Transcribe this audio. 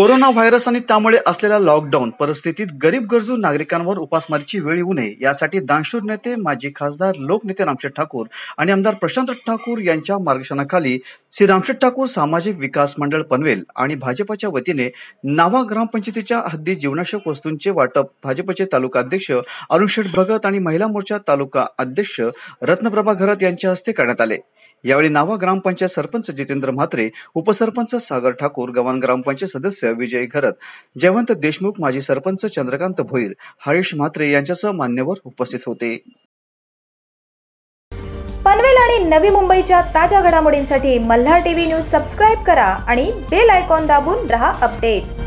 corona virus आणि त्यामुळे असलेल्या लॉकडाऊन परिस्थितीत गरीब गरजू नागरिकांवर उपासमारीची वेळ येऊ नये यासाठी दानशूर नेते माजी खासदार लोकनेते रामशेठ ठाकूर आणि आमदार प्रशांत ठाकूर यांच्या मार्गदर्शनाखाली श्री रामशेठ ठाकूर सामाजिक विकास मंडळ पनवेल आणि भाजपच्या वतीने नावा ग्रामपंचायतीच्या हद्दी जीवनाशक वस्तूंचे वाटप भाजपचे तालुका अध्यक्ष अरुण भगत आणि महिला मोर्चा तालुका अध्यक्ष रत्नप्रभा घरत यांच्या हस्ते करण्यात आले यावेळी नावा ग्रामपंचायत सरपंच जितेंद्र म्हात्रे उपसरपंच सागर ठाकूर गवान ग्रामपंचायत सदस्य विजय घरत जयवंत देशमुख माजी सरपंच चंद्रकांत भोईर हरीश म्हात्रे यांच्यासह मान्यवर उपस्थित होते पनवेल आणि नवी मुंबईच्या ताज्या घडामोडींसाठी मल्हार टीव्ही न्यूज सबस्क्राईब करा आणि बेल आयकॉन दाबून रहा अपडेट